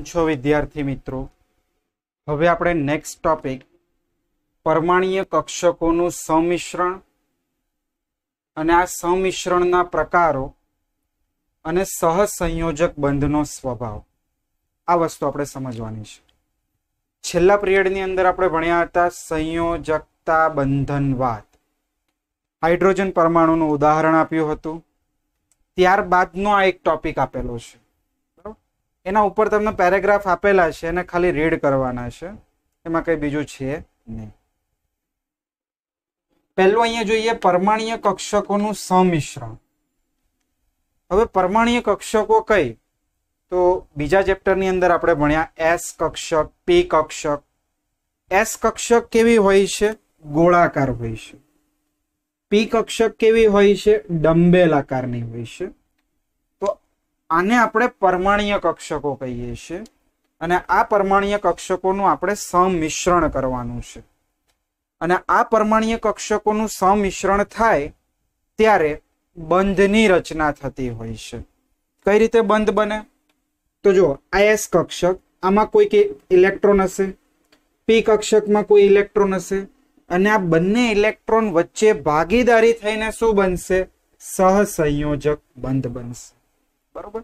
છો વિદ્યાર્થી મિત્રો હવે આપણે નેક્સ્ટ ટોપિક પરમાણીય કક્ષકોનું સંમિશ્રણ અને આ સમિશ્રણના પ્રકારો અને સહસંયોજક બંધનો સ્વભાવ આ વસ્તુ આપણે સમજવાની છે છેલ્લા પિરિયડની અંદર આપણે ભણ્યા હતા સંયોજકતા બંધનવાદ હાઇડ્રોજન પરમાણુનું ઉદાહરણ આપ્યું હતું ત્યારબાદનો આ એક ટોપિક આપેલો છે એના ઉપર તમને પેરેગ્રાફ આપેલા છે અને ખાલી રીડ કરવાના છે એમાં કંઈ બીજું છે નહીં પહેલું અહીંયા જોઈએ પરમાણીય કક્ષકોનું સમિશ્રણ હવે પરમાણીય કક્ષકો કઈ તો બીજા ચેપ્ટરની અંદર આપણે ભણ્યા એસ કક્ષક પી કક્ષક એસ કક્ષક કેવી હોય છે ગોળાકાર હોય છે પી કક્ષક કેવી હોય છે ડંબેલ આકારની હોય છે આને આપણે પરમાણીય કક્ષકો કહીએ છીએ અને આ પરમાણીય કક્ષકોનું આપણે સમિશ્રણ કરવાનું છે અને આ પરમાણીય કક્ષકોનું સમિશ્રણ થાય ત્યારે બંધની રચના થતી હોય છે કઈ રીતે બંધ બને તો જુઓ આઈએસ કક્ષક આમાં કોઈક ઇલેક્ટ્રોન હશે પી કક્ષકમાં કોઈ ઇલેક્ટ્રોન હશે અને આ બંને ઇલેક્ટ્રોન વચ્ચે ભાગીદારી થઈને શું બનશે સહસંયોજક બંધ બનશે બરોબર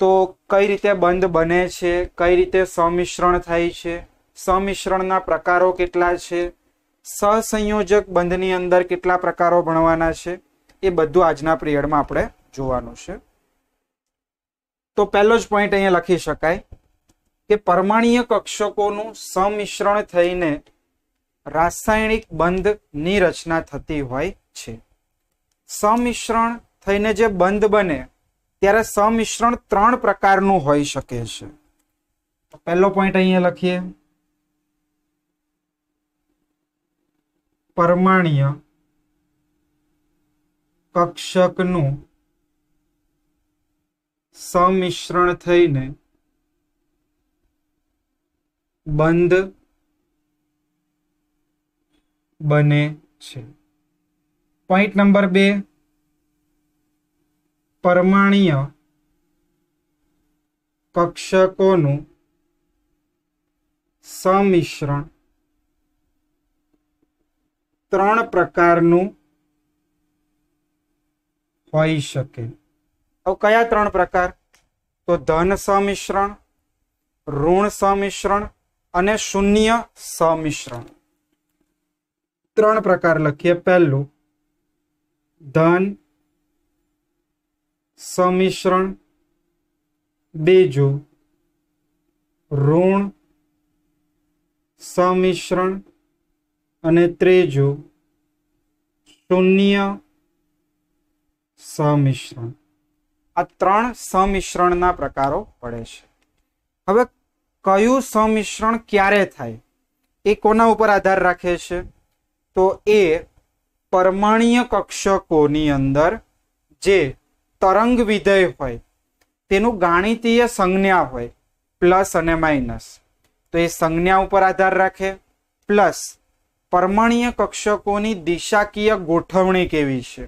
તો કઈ રીતે બંધ બને છે કઈ રીતે સમિશ્રણ થાય છે સમિશ્રણના પ્રકારો કેટલા છે સહસંયોજક બંધની અંદર કેટલા પ્રકારો ભણવાના છે એ બધું આજના પિરિયડમાં આપણે જોવાનું છે તો પહેલો જ પોઈન્ટ અહીંયા લખી શકાય કે પરમાણીય કક્ષકોનું સમિશ્રણ થઈને રાસાયણિક બંધની રચના થતી હોય છે સમિશ્રણ થઈને જે બંધ બને ત્યારે સમિશ્રણ ત્રણ પ્રકારનું હોઈ શકે છે પહેલો પોઈન્ટ અહીંયા લખીએ પરમાણીય કક્ષકનું સમિશ્રણ થઈને બંધ બને છે પોઈન્ટ નંબર બે પરમાણીય કક્ષકોનું સમિશ્રણ ત્રણ પ્રકારનું હોઈ શકે હવે કયા ત્રણ પ્રકાર તો ધન સમિશ્રણ ઋણ સમિશ્રણ અને શૂન્ય સમિશ્રણ ત્રણ પ્રકાર લખીએ પહેલું ધન સમિશ્રણ બેજો ઋણ સમિશ્રણ અને ત્રેજો શૂન્ય સમિશ્રણ આ ત્રણ સમિશ્રણના પ્રકારો પડે છે હવે કયું સમિશ્રણ ક્યારે થાય એ કોના ઉપર આધાર રાખે છે તો એ પરમાણીય કક્ષકોની અંદર જે તરંગ વિધેય હોય તેનું ગાણિતીય સંજ્ઞા હોય પ્લસ અને માઇનસ તો એ સંજ્ઞા ઉપર આધાર રાખે પ્લસ પરમાણીય કક્ષકોની દિશાકીય ગોઠવણી કેવી છે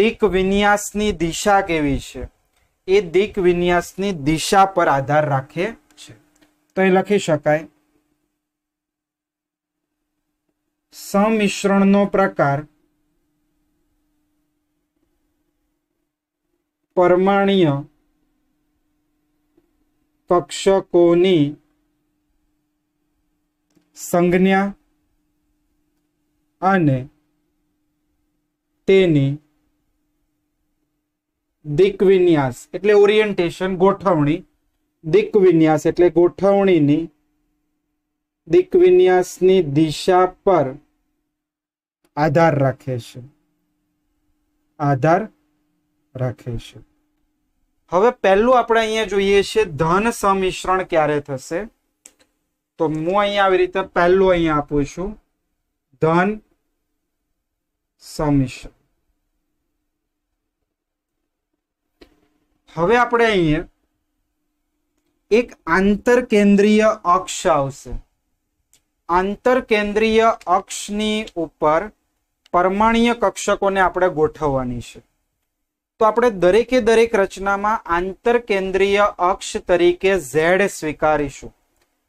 દિક વિન્યાસની દિશા કેવી છે એ દિક વિન્યાસની દિશા પર આધાર રાખે છે તો એ લખી શકાય સમિશ્રણનો પ્રકાર પરમાણીય કક્ષકોની સંજ્ઞા અને તેની દિગ્વિન્યાસ એટલે ઓરિએન્ટેશન ગોઠવણી દિગ્વિન્યાસ એટલે ગોઠવણીની દિગ્વિન્યાસની દિશા પર આધાર રાખે છે આધાર રાખે છે હવે પહેલું આપણે અહીંયા જોઈએ છે ધન સમિશ્રણ ક્યારે થશે તો હું અહીંયા આવી રીતે પહેલું અહીંયા આપું છું ધન સમિશ્રણ હવે આપણે અહીંયા એક આંતર કેન્દ્રીય અક્ષ આવશે આંતર કેન્દ્રીય અક્ષની ઉપર પરમાણીય કક્ષકોને આપણે ગોઠવવાની છે તો આપણે દરેકે દરેક રચનામાં આંતર કેન્દ્રીય અક્ષ તરીકે ઝેડ સ્વીકારીશું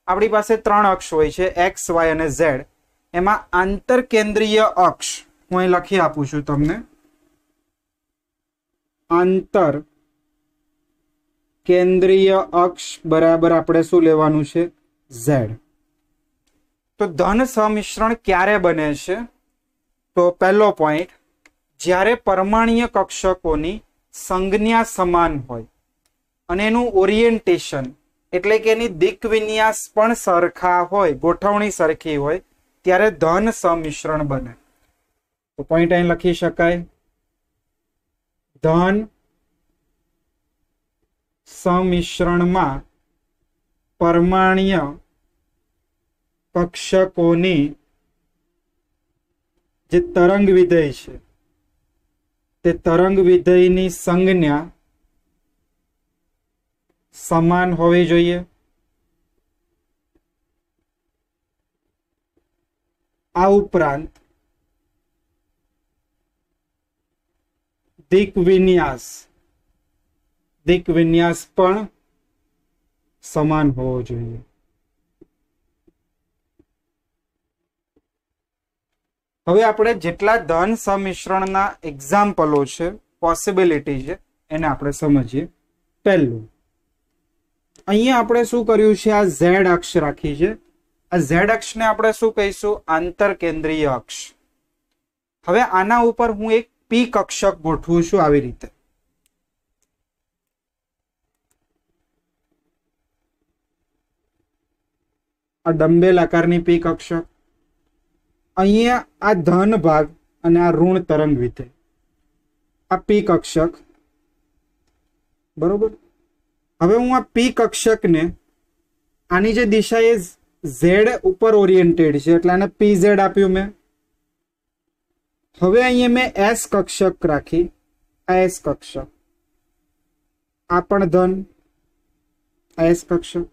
આપણી પાસે ત્રણ અક્ષ હોય છે એક્સ વાય અને ઝેડ એમાં આંતર કેન્દ્રીય અક્ષ હું અહીં લખી આપું છું તમને આંતર કેન્દ્રીય અક્ષ બરાબર આપણે શું લેવાનું છે ઝેડ તો ધન સમિશ્રણ ક્યારે બને છે તો પહેલો પોઈન્ટ જ્યારે પરમાણીય કક્ષકોની સંજ્ઞા સમાન હોય અને એનું ઓરિએન્ટેશન એટલે કે એની દિગ્વિન્યાસ પણ સરખા હોય ગોઠવણી સરખી હોય ત્યારે ધન સમિશ્રણ બને તો પોઈન્ટ અહીં લખી શકાય ધન સમિશ્રણમાં પરમાણીય કક્ષકોની જે તરંગ વિધેય છે તે તરંગ વિધેયની સંજ્ઞા સમાન હોવી જોઈએ આ ઉપરાંત દિક વિન્યાસ દિક વિન્યાસ પણ સમાન હોવો જોઈએ હવે આપણે જેટલા ધન સમિશ્રણના એક્ઝામ્પલો છે પોસિબિલિટી છે એને આપણે સમજીએ પહેલું અહીંયા આપણે શું કર્યું છે આ ઝેડ અક્ષ રાખી છે આ ઝેડ અક્ષને આપણે શું કહીશું આંતર કેન્દ્રીય અક્ષ હવે આના ઉપર હું એક પી કક્ષક ગોઠવું છું આવી રીતે આ ડંબેલ આકારની પી કક્ષક અહીંયા આ ધન ભાગ અને આ ઋણ તરંગ વિધે આ પી કક્ષક બરોબર હવે હું આ પી કક્ષકને આની જે દિશા એ ઝેડ ઉપર ઓરિએન્ટેડ છે એટલે આને પી ઝેડ આપ્યું મેં હવે અહીંયા મેં એસ કક્ષક રાખી આ એસ કક્ષક આ પણ ધન આ એસ કક્ષક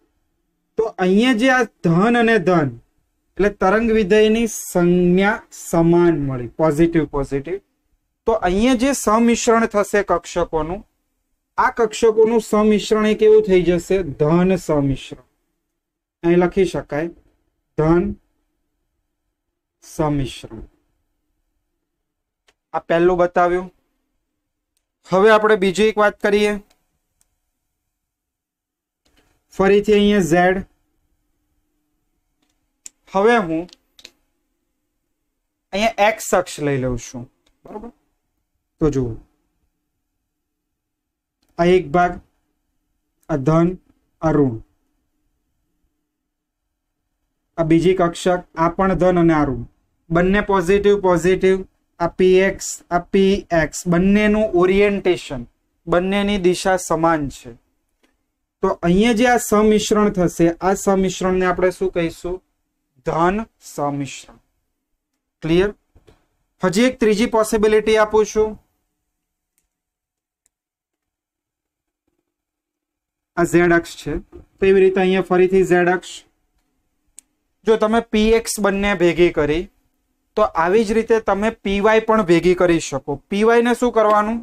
તો અહીંયા જે આ ધન અને ધન એટલે તરંગ વિધેયની સંજ્ઞા સમાન મળી પોઝિટિવ પોઝિટિવ તો અહીંયા જે સમિશ્રણ થશે કક્ષકોનું આ કક્ષકોનું સમિશ્રણ એ કેવું થઈ જશે ધન સમિશ્રણ અહીં લખી શકાય ધન સમિશ્રણ આ પહેલું બતાવ્યું હવે આપણે બીજી એક વાત કરીએ ફરીથી અહીંયા ઝેડ હવે હું અહીંયા એક્સ અક્ષ લઈ લઉં છું બરાબર તો જુઓ આ એક ભાગ આ ધન આ ઋણ આ બીજી કક્ષક આ પણ ધન અને આ ઋણ બંને પોઝિટિવ પોઝિટિવ આ પીએક્સ આ પી એક્સ બંનેનું ઓરિએન્ટેશન બંનેની દિશા સમાન છે તો અહીંયા જે આ સમિશ્રણ થશે આ સમિશ્રણને આપણે શું કહીશું ધન સમિશ્ર ક્લિયર હજી એક ત્રીજી પોસિબિલિટી આપું છું આ ઝેડ અક્ષ છે તો એવી રીતે અહીંયા ફરીથી ઝેડ અક્ષ જો તમે પીએક્સ બંને ભેગી કરી તો આવી જ રીતે તમે પીવાય પણ ભેગી કરી શકો પીવાયને શું કરવાનું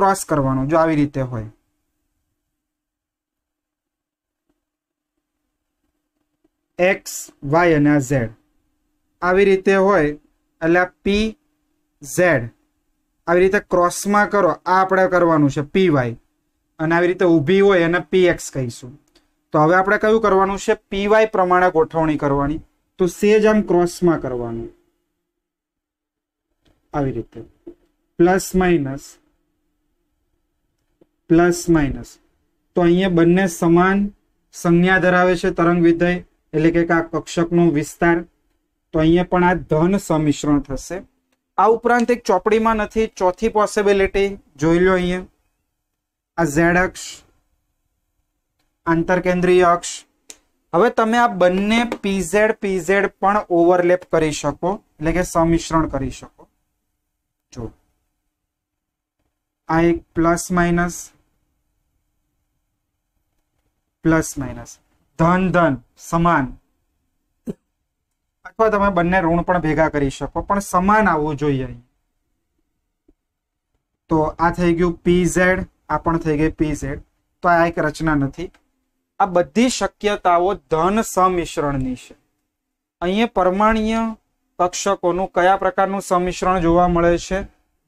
ક્રોસ કરવાનું જો આવી રીતે હોય એક્સ વાય અને આ ઝેડ આવી રીતે હોય એટલે આ પી ઝેડ આવી રીતે ક્રોસમાં કરો આ આપણે કરવાનું છે પી વાય અને આવી રીતે ઊભી હોય એને પી એક્સ કહીશું તો હવે આપણે કયું કરવાનું છે પી વાય પ્રમાણે ગોઠવણી કરવાની તો સેજ આમ ક્રોસમાં કરવાનું આવી રીતે પ્લસ માઇનસ પ્લસ માઇનસ તો અહીંયા બંને સમાન સંજ્ઞા ધરાવે છે તરંગ વિધેય એટલે કે આ કક્ષકનો વિસ્તાર તો અહીંયા પણ આ ધન સમિશ્રણ થશે આ ઉપરાંત એક ચોપડીમાં નથી ચોથી પોસિબિલિટી જોઈ લો અહીંયા આ ઝેડ અક્ષ આંતરકેન્દ્રીય અક્ષ હવે તમે આ બંને પીઝેડ પીઝેડ પણ ઓવરલેપ કરી શકો એટલે કે સમિશ્રણ કરી શકો જો આ એક પ્લસ માઇનસ પ્લસ માઇનસ ધન ધન સમાન અથવા તમે બંને ઋણ પણ ભેગા કરી શકો પણ સમાન આવવું જોઈએ તો આ થઈ ગયું પીઝેડ આ પણ થઈ ગયું પી ઝેડ તો આ એક રચના નથી આ બધી શક્યતાઓ ધન સમિશ્રણની છે અહીંયા પરમાણીય કક્ષકોનું કયા પ્રકારનું સમિશ્રણ જોવા મળે છે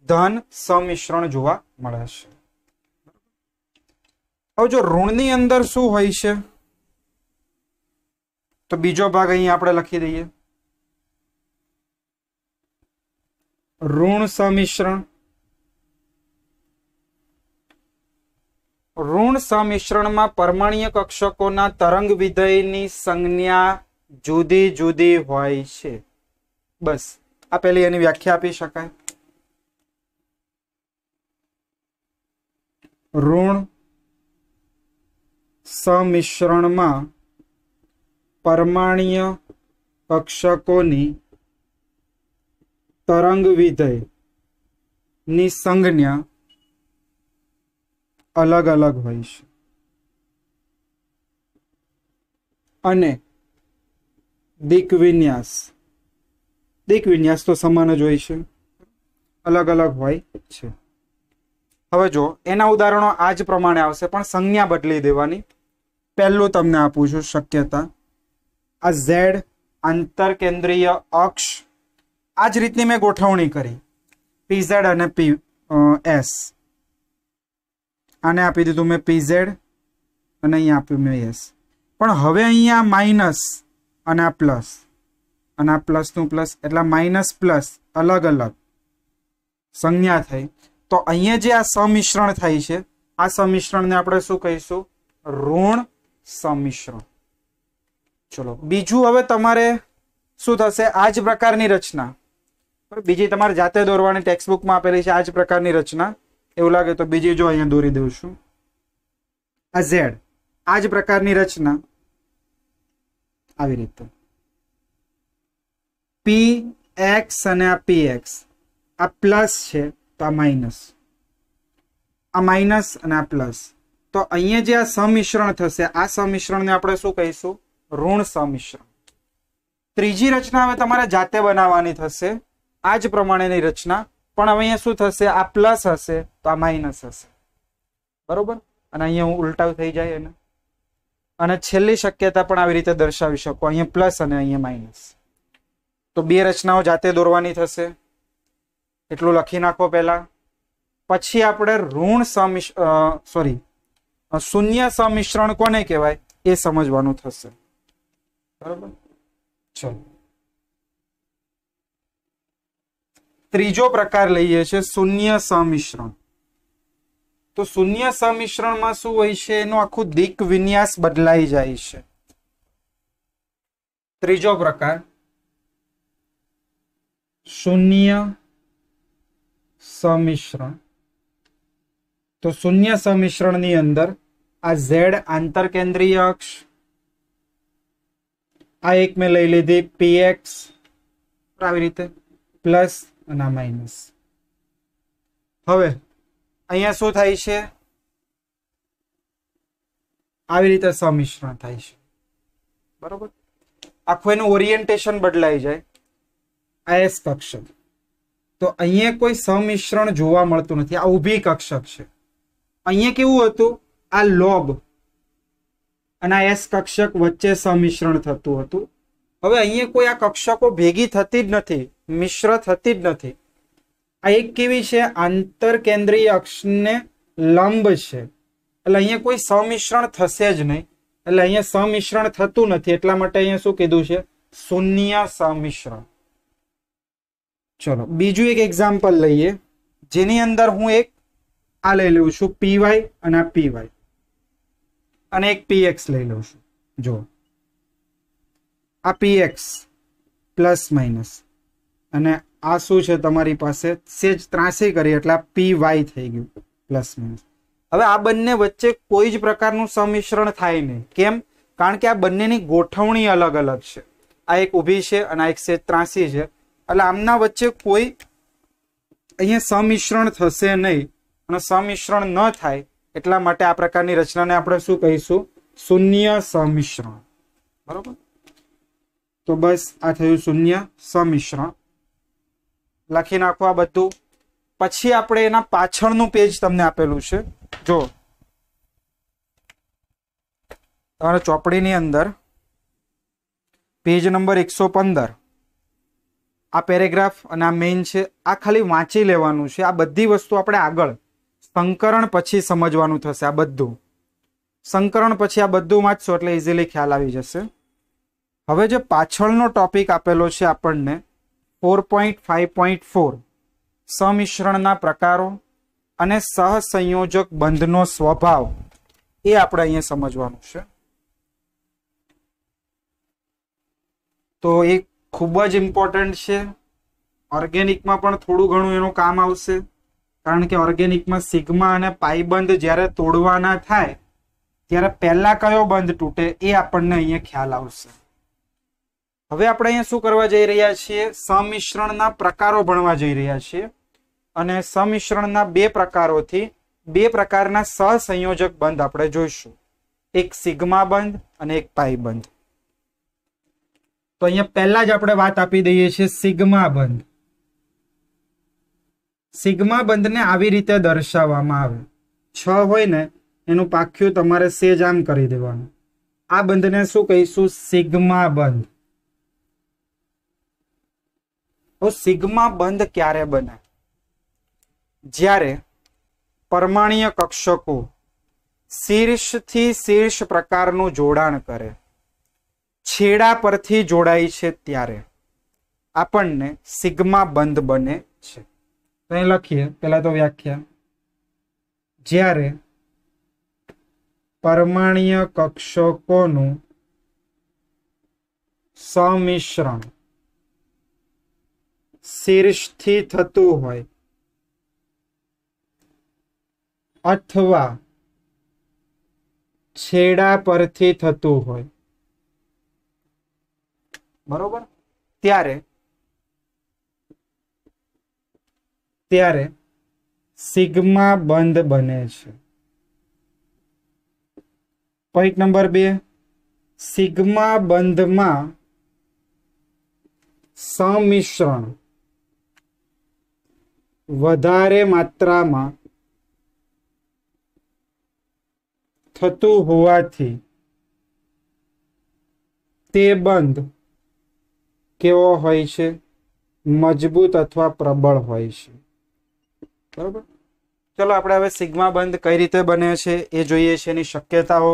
ધન સમિશ્રણ જોવા મળે છે હવે જો ઋણની અંદર શું હોય છે તો બીજો ભાગ અહીં આપણે લખી દઈએ ઋણ સમિશ્રણ ઋણ સમિશ્રણમાં પરમાણીય કક્ષકોના તરંગ વિધેયની સંજ્ઞા જુદી જુદી હોય છે બસ આ પેલી એની વ્યાખ્યા આપી શકાય ઋણ સમિશ્રણમાં પરમાણીય કક્ષકોની તરંગ વિધેય ની સંજ્ઞા અલગ અલગ હોય છે અને દિગ્વિન્યાસ દિગ્વિન્યાસ તો સમાન જ હોય છે અલગ અલગ હોય છે હવે જો એના ઉદાહરણો આજ પ્રમાણે આવશે પણ સંજ્ઞા બદલી દેવાની પહેલું તમને આપું છું શક્યતા આ ઝેડ આંતર કેન્દ્રીય અક્ષ આ જ રીતની મેં ગોઠવણી કરી પીઝેડ અને પી એસ આને આપી દીધું મેં પીઝેડ અને અહીંયા આપ્યું મેં એસ પણ હવે અહીંયા માઇનસ અને આ પ્લસ અને આ પ્લસનું પ્લસ એટલે માઇનસ પ્લસ અલગ અલગ સંજ્ઞા થઈ તો અહીંયા જે આ સમિશ્રણ થાય છે આ સમિશ્રણને આપણે શું કહીશું ઋણ સમિશ્રણ ચલો બીજું હવે તમારે શું થશે આ જ પ્રકારની રચના બીજી તમારે જાતે દોરવાની ટેક્સ્ટબુકમાં આપેલી છે આ જ પ્રકારની રચના એવું લાગે તો બીજી જો અહીંયા દોરી દઉં છું આ ઝેડ આ જ પ્રકારની રચના આવી રીતે પી એક્સ અને આ પી એક્સ આ પ્લસ છે તો આ માઇનસ આ માઇનસ અને આ પ્લસ તો અહીંયા જે આ સમિશ્રણ થશે આ સમિશ્રણને આપણે શું કહીશું ઋણ સમિશ્રણ ત્રીજી રચના હવે તમારે જાતે બનાવવાની થશે આ જ પ્રમાણેની રચના પણ હવે અહીંયા શું થશે આ પ્લસ હશે તો આ માઇનસ હશે બરોબર અને અહીંયા હું ઉલટાવ થઈ જાય એને અને છેલ્લી શક્યતા પણ આવી રીતે દર્શાવી શકો અહીંયા પ્લસ અને અહીંયા માઇનસ તો બે રચનાઓ જાતે દોરવાની થશે એટલું લખી નાખો પહેલા પછી આપણે ઋણ સમિશ સોરી શૂન્ય સમિશ્રણ કોને કહેવાય એ સમજવાનું થશે બરાબર ચલો ત્રીજો પ્રકાર લઈએ છે શૂન્ય સમિશ્રણ તો શૂન્ય સમિશ્રણમાં શું હોય છે એનો આખું દિક વિન્યાસ બદલાઈ જાય છે ત્રીજો પ્રકાર શૂન્ય સમિશ્રણ તો શૂન્ય સમિશ્રણની અંદર આ ઝેડ આંતર કેન્દ્રીય અક્ષ આ એક મેં લઈ લીધી પી એક્સ આવી રીતે પ્લસ અને આ માઇનસ હવે અહીંયા શું થાય છે આવી રીતે સમિશ્રણ થાય છે બરોબર આખું એનું ઓરિએન્ટેશન બદલાઈ જાય આ એસ કક્ષક તો અહીંયા કોઈ સમિશ્રણ જોવા મળતું નથી આ ઊભી કક્ષક છે અહીંયા કેવું હતું આ લોબ અને આ એસ કક્ષક વચ્ચે સમિશ્રણ થતું હતું હવે અહીંયા કોઈ આ કક્ષકો ભેગી થતી જ નથી મિશ્ર થતી જ નથી આ એક કેવી છે આંતર કેન્દ્રીય અક્ષને લંબ છે એટલે અહીંયા કોઈ સમિશ્રણ થશે જ નહીં એટલે અહીંયા સમિશ્રણ થતું નથી એટલા માટે અહીંયા શું કીધું છે શૂન્ય સમિશ્રણ ચલો બીજું એક એક્ઝામ્પલ લઈએ જેની અંદર હું એક આ લઈ લઉં છું પીવાય અને આ પીવાય અને એક પીએક્સ લઈ લઉં છું જો આ પીએક્સ પ્લસ માઇનસ અને આ શું છે તમારી પાસે સેજ ત્રાસી કરી એટલે આ પી વાય થઈ ગયું પ્લસ માઇનસ હવે આ બંને વચ્ચે કોઈ જ પ્રકારનું સમિશ્રણ થાય નહીં કેમ કારણ કે આ બંનેની ગોઠવણી અલગ અલગ છે આ એક ઊભી છે અને આ એક સેજ ત્રાસી છે એટલે આમના વચ્ચે કોઈ અહીંયા સમિશ્રણ થશે નહીં અને સમિશ્રણ ન થાય એટલા માટે આ પ્રકારની રચનાને આપણે શું કહીશું શૂન્ય સમિશ્રણ બરોબર તો બસ આ થયું શૂન્ય સમિશ્રણ લખી નાખો આ બધું પછી આપણે એના પાછળનું પેજ તમને આપેલું છે જો તમારા ચોપડીની અંદર પેજ નંબર એકસો પંદર આ પેરેગ્રાફ અને આ મેઇન છે આ ખાલી વાંચી લેવાનું છે આ બધી વસ્તુ આપણે આગળ સંકરણ પછી સમજવાનું થશે આ બધું સંકરણ પછી આ બધું વાંચશો એટલે ઇઝીલી ખ્યાલ આવી જશે હવે જે પાછળનો ટોપિક આપેલો છે આપણને four point five point four સમિશ્રણના પ્રકારો અને સહસંયોજક બંધનો સ્વભાવ એ આપણે અહીંયા સમજવાનું છે તો એ ખૂબ જ ઇમ્પોર્ટન્ટ છે ઓર્ગેનિકમાં પણ થોડું ઘણું એનું કામ આવશે કારણ કે ઓર્ગેનિકમાં સિગ્મા અને પાઈ બંધ જ્યારે તોડવાના થાય ત્યારે પહેલા કયો બંધ તૂટે એ આપણને અહીંયા ખ્યાલ આવશે હવે આપણે અહીંયા શું કરવા જઈ રહ્યા છીએ સમિશ્રણના પ્રકારો ભણવા જઈ રહ્યા છીએ અને સમિશ્રણના બે પ્રકારોથી બે પ્રકારના સહસંયોજક બંધ આપણે જોઈશું એક સિગ્મા બંધ અને એક પાઈ બંધ તો અહીંયા પહેલા જ આપણે વાત આપી દઈએ છીએ સિગ્મા બંધ સિગ્મા બંધને આવી રીતે દર્શાવવામાં આવે છ હોય ને એનું પાખ્યું તમારે સેજ આમ કરી દેવાનું આ બંધને શું કહીશું સિગ્મા બંધ તો સિગ્મા બંધ ક્યારે બને જ્યારે પરમાણીય કક્ષકો શીર્ષથી શીર્ષ પ્રકારનું જોડાણ કરે છેડા પરથી જોડાય છે ત્યારે આપણને સિગ્મા બંધ બને છે તો અહીં લખીએ પહેલાં તો વ્યાખ્યા જ્યારે પરમાણીય કક્ષકોનું સમિશ્રણ શીર્ષથી થતું હોય અથવા છેડા પરથી થતું હોય બરોબર ત્યારે ત્યારે સિગ્મા બંધ બને છે પોઈન્ટ નંબર બે સિગ્મા બંધમાં સમિશ્રણ વધારે માત્રામાં થતું હોવાથી તે બંધ કેવો હોય છે મજબૂત અથવા પ્રબળ હોય છે બરાબર ચલો આપણે હવે સિગ્મા બંધ કઈ રીતે બને છે એ જોઈએ છે એની શક્યતાઓ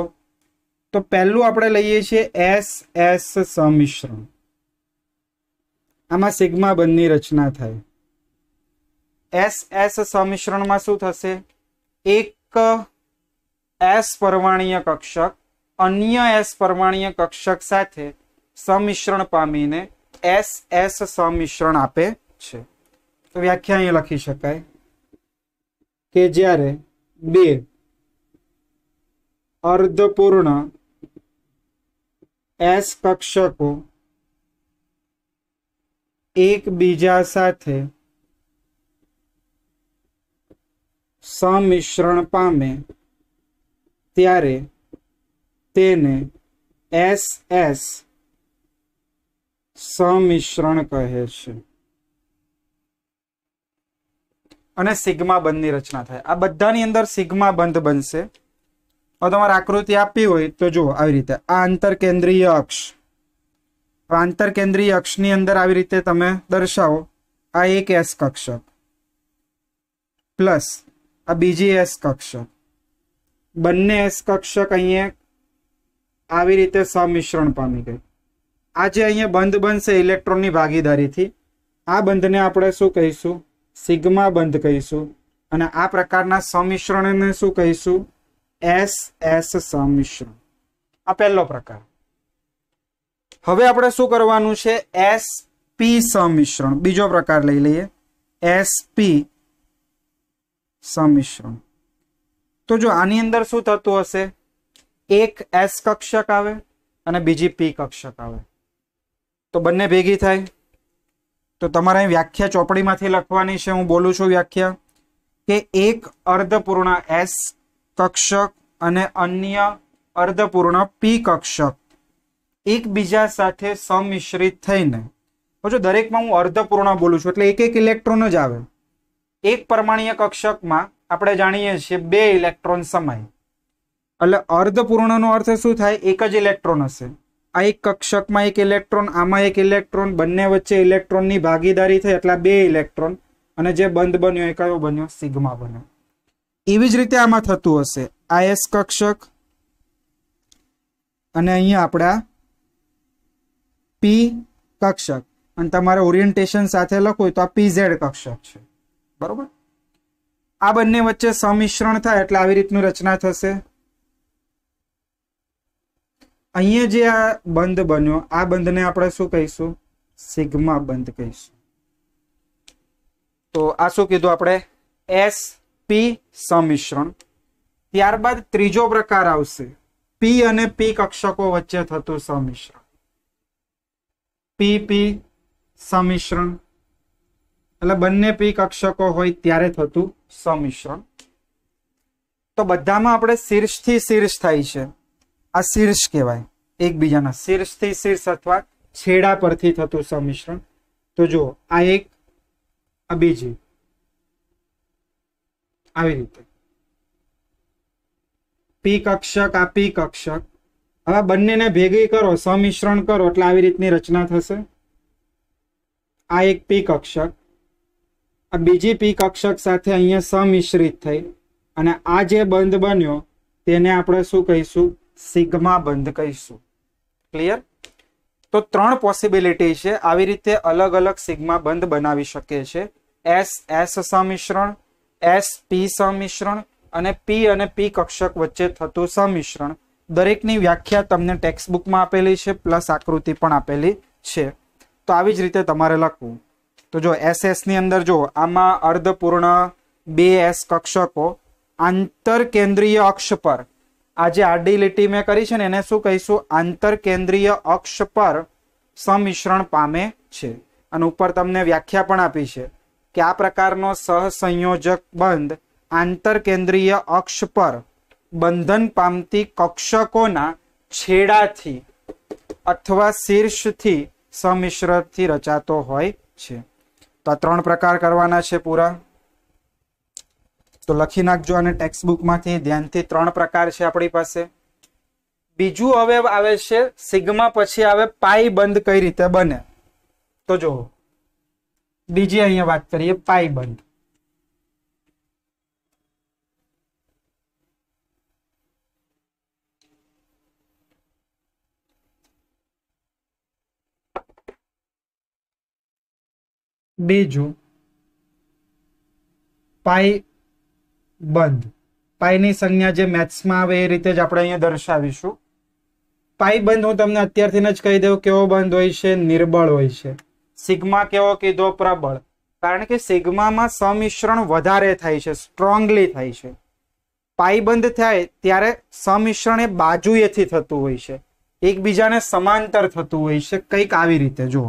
તો પહેલું આપણે લઈએ છીએ એસ એસ સમિશ્રણ આમાં સિગ્મા બંધની રચના થાય એસ એસ સમિશ્રણમાં શું થશે એક એસ પરમાણીય કક્ષક અન્ય એસ પરમાણીય કક્ષક સાથે સમિશ્રણ પામીને એસ એસ સમિશ્રણ આપે છે તો વ્યાખ્યા અહીંયા લખી શકાય કે જ્યારે બે અર્ધપૂર્ણ એસ કક્ષકો એકબીજા સાથે સમિશ્રણ પામે ત્યારે તેને એસ એસ સમિશ્રણ કહે છે અને સિગ્મા બંધની રચના થાય આ બધાની અંદર સિગ્મા બંધ બનશે હવે તમારે આકૃતિ આપી હોય તો જુઓ આવી રીતે આ આંતરકેન્દ્રીય અક્ષ આંતરકેન્દ્રીય અક્ષની અંદર આવી રીતે તમે દર્શાવો આ એક એસ કક્ષક પ્લસ આ બીજી એસ કક્ષક બંને એસ કક્ષક અહીંયા આવી રીતે સમિશ્રણ પામી ગઈ આ જે અહીંયા બંધ બનશે ઇલેક્ટ્રોનની ભાગીદારીથી આ બંધને આપણે શું કહીશું સિગ્મા બંધ કહીશું અને આ પ્રકારના સમિશ્રણને શું કહીશું એસ એસ સમિશ્રણ આ પહેલો પ્રકાર હવે આપણે શું કરવાનું છે એસ પી સમિશ્રણ બીજો પ્રકાર લઈ લઈએ એસપી સમિશ્રણ તો જો આની અંદર શું થતું હશે એક એસ કક્ષક આવે અને બીજી પી કક્ષક આવે તો બંને ભેગી થાય તો તમારે વ્યાખ્યા ચોપડીમાંથી લખવાની છે હું બોલું છું વ્યાખ્યા કે એક અર્ધપૂર્ણ એસ કક્ષક અને અન્ય અર્ધપૂર્ણ પી કક્ષક એકબીજા સાથે સમિશ્રિત થઈને જો દરેકમાં હું અર્ધપૂર્ણ બોલું છું એટલે એક એક ઇલેક્ટ્રોન જ આવે એક પરમાણીય કક્ષકમાં આપણે જાણીએ છીએ બે ઇલેક્ટ્રોન સમય એટલે અર્ધપૂર્ણનો અર્થ શું થાય એક જ ઇલેક્ટ્રોન હશે આ એક કક્ષકમાં એક ઇલેક્ટ્રોન આમાં એક ઇલેક્ટ્રોન બંને વચ્ચે ઇલેક્ટ્રોનની ભાગીદારી થઈ એટલા બે ઇલેક્ટ્રોન અને જે બંધ બન્યો એ કયો બન્યો સિગ્મા બન્યો એવી જ રીતે આમાં થતું હશે આ એસ કક્ષક અને અહીંયા આપણા પી કક્ષક અને તમારે ઓરિએન્ટેશન સાથે લખવું તો આ પીઝેડ કક્ષક છે બરોબર આ બંને વચ્ચે સમિશ્રણ થાય એટલે આવી રીતનું રચના થશે અહીંયા જે આ બંધ બન્યો આ બંધને આપણે શું કહીશું સિગ્મા બંધ કહીશું તો આ શું કીધું આપણે એસ પી સમિશ્રણ ત્યારબાદ ત્રીજો પ્રકાર આવશે પી અને પી કક્ષકો વચ્ચે થતું સમિશ્રણ પી પી સમિશ્રણ એટલે બંને પી કક્ષકો હોય ત્યારે થતું સમિશ્રણ તો બધામાં આપણે શીર્ષથી શીર્ષ થાય છે આ શીર્ષ કહેવાય એકબીજાના શીર્ષથી શીર્ષ અથવા છેડા પરથી થતું સમિશ્રણ તો જુઓ આ એક આ બીજી આવી રીતે પી કક્ષક આ પી કક્ષક હવે બંનેને ભેગી કરો સમિશ્રણ કરો એટલે આવી રીતની રચના થશે આ એક પી કક્ષક આ બીજી પી કક્ષક સાથે અહીંયા સમિશ્રિત થઈ અને આ જે બંધ બન્યો તેને આપણે શું કહીશું સિગ્મા બંધ કહીશું ક્લિયર તો ત્રણ પોસિબિલિટી છે આવી રીતે અલગ અલગ સિગ્મા બંધ બનાવી શકીએ છે એસ એસ સમિશ્રણ એસ પી સમિશ્રણ અને પી અને પી કક્ષક વચ્ચે થતું સમિશ્રણ દરેકની વ્યાખ્યા તમને ટેક્સ્ટબુકમાં આપેલી છે પ્લસ આકૃતિ પણ આપેલી છે તો આવી જ રીતે તમારે લખવું તો જો એસ એસની અંદર જો આમાં અર્ધપૂર્ણ બે એસ કક્ષકો આંતર કેન્દ્રીય અક્ષ પર આજે આડી લીટી મેં કરી છે ને એને શું કહીશું આંતરકેન્દ્રીય અક્ષ પર સમિશ્રણ પામે છે અને ઉપર તમને વ્યાખ્યા પણ આપી છે કે આ પ્રકારનો સહસંયોજક બંધ આંતરકેન્દ્રીય અક્ષ પર બંધન પામતી કક્ષકોના છેડાથી અથવા શીર્ષથી સમિશ્રથી રચાતો હોય છે તો આ ત્રણ પ્રકાર કરવાના છે પૂરા તો લખી નાખજો અને ટેક્સ્ટબુકમાંથી ધ્યાનથી ત્રણ પ્રકાર છે આપણી પાસે બીજું હવે આવે છે સિગ્મા પછી આવે પાઈ બંધ કઈ રીતે બને તો જો બીજી અહીંયા વાત કરીએ પાઈ બંધ બીજું પાઈ બંધ પાઈની સંજ્ઞા જે મેથ્સમાં આવે એ રીતે જ આપણે અહીંયા દર્શાવીશું પાઈ બંધ હું તમને અત્યારથી જ કહી દઉં કેવો બંધ હોય છે નિર્બળ હોય છે સિગ્મા કેવો કીધો પ્રબળ કારણ કે સિગમામાં સમિશ્રણ વધારે થાય છે સ્ટ્રોંગલી થાય છે પાઈ બંધ થાય ત્યારે સમિશ્રણ એ બાજુએથી થતું હોય છે એકબીજાને સમાંતર થતું હોય છે કંઈક આવી રીતે જુઓ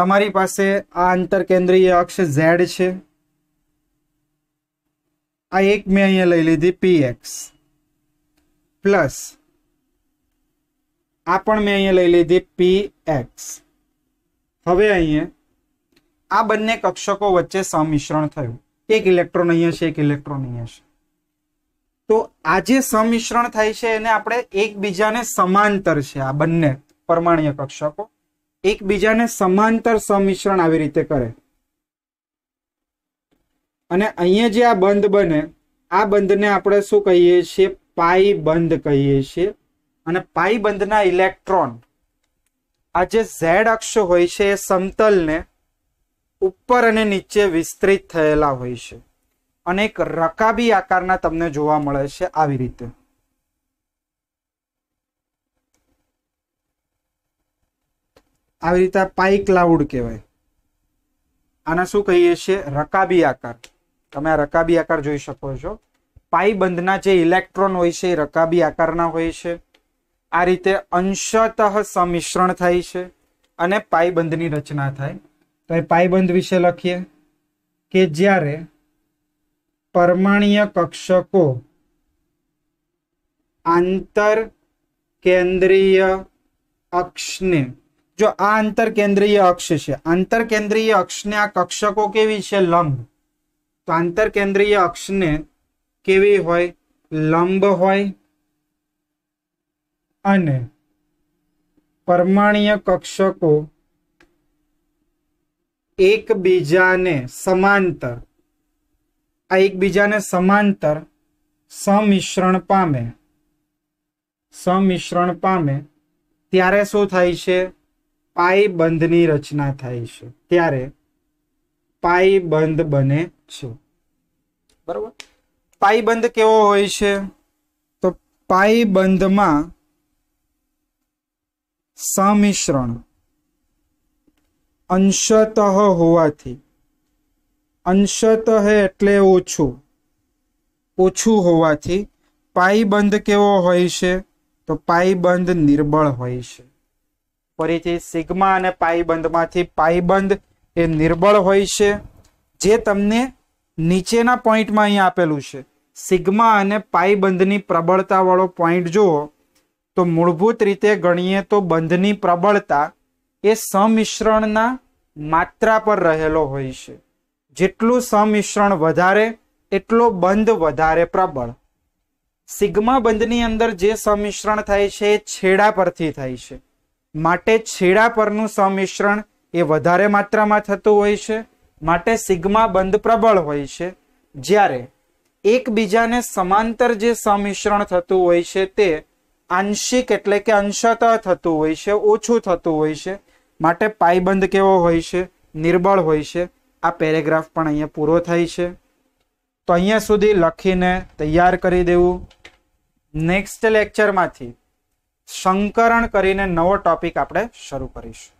તમારી પાસે આ કેન્દ્રીય અક્ષ ઝેડ છે આ એક મેં અહીંયા લઈ લીધી પી એક્સ પ્લસ આ પણ મેં અહીંયા લઈ લીધી પી એક્સ હવે અહીંયા આ બંને કક્ષકો વચ્ચે સમિશ્રણ થયું એક ઇલેક્ટ્રોન અહીંયા છે એક ઇલેક્ટ્રોન અહીંયા છે તો આ જે સમિશ્રણ થાય છે એને આપણે એકબીજાને સમાંતર છે આ બંને પરમાણીય કક્ષકો એકબીજાને સમાંતર સમિશ્રણ આવી રીતે કરે અને અહીંયા જે આ બંધ બને આ બંધને આપણે શું કહીએ છીએ પાઈ બંધ કહીએ છીએ અને પાઈ બંધના ઇલેક્ટ્રોન આ જે ઝેડ અક્ષ હોય છે એ સમતલને ઉપર અને નીચે વિસ્તૃત થયેલા હોય છે અને એક રકાબી આકારના તમને જોવા મળે છે આવી રીતે આવી રીતે પાઈ ક્લાઉડ કહેવાય આના શું કહીએ છીએ રકાબી આકાર તમે આ રકાબી આકાર જોઈ શકો છો પાઈ બંધના જે ઇલેક્ટ્રોન હોય છે એ રકાબી આકારના હોય છે આ રીતે અંશતઃ સમિશ્રણ થાય છે અને પાઈ બંધની રચના થાય તો એ પાઈ બંધ વિશે લખીએ કે જ્યારે પરમાણીય કક્ષકો આંતર કેન્દ્રીય અક્ષને જો આ આંતર કેન્દ્રીય અક્ષ છે આંતર કેન્દ્રીય અક્ષને આ કક્ષકો કેવી છે લંબ તો કેન્દ્રીય અક્ષને કેવી હોય લંબ હોય અને પરમાણીય કક્ષકો એકબીજાને સમાંતર આ એકબીજાને સમાંતર સમિશ્રણ પામે સમિશ્રણ પામે ત્યારે શું થાય છે બંધની રચના થાય છે ત્યારે પાઈ બને છે બરોબર પાઈ બંધ કેવો હોય છે તો પાઈ સમિશ્રણ અંશતઃ હોવાથી અંશતઃ એટલે ઓછું ઓછું હોવાથી પાયબંધ કેવો હોય છે તો પાયબંધ નિર્બળ હોય છે ફરીથી સિગ્મા અને પાયબંધમાંથી પાયબંધ એ નિર્બળ હોય છે જે તમને નીચેના પોઈન્ટમાં અહીં આપેલું છે સિગ્મા અને પાઈ બંધની પ્રબળતાવાળો પોઈન્ટ જુઓ તો મૂળભૂત રીતે ગણીએ તો બંધની પ્રબળતા એ સમિશ્રણના માત્રા પર રહેલો હોય છે જેટલું સમિશ્રણ વધારે એટલો બંધ વધારે પ્રબળ સિગ્મા બંધની અંદર જે સમિશ્રણ થાય છે એ છેડા પરથી થાય છે માટે છેડા પરનું સમિશ્રણ એ વધારે માત્રામાં થતું હોય છે માટે સિગ્મા બંધ પ્રબળ હોય છે જ્યારે એકબીજાને સમાંતર જે સમિશ્રણ થતું હોય છે તે આંશિક એટલે કે અંશત થતું હોય છે ઓછું થતું હોય છે માટે પાયબંધ કેવો હોય છે નિર્બળ હોય છે આ પેરેગ્રાફ પણ અહીંયા પૂરો થાય છે તો અહીંયા સુધી લખીને તૈયાર કરી દેવું નેક્સ્ટ લેક્ચરમાંથી સંકરણ કરીને નવો ટોપિક આપણે શરૂ કરીશું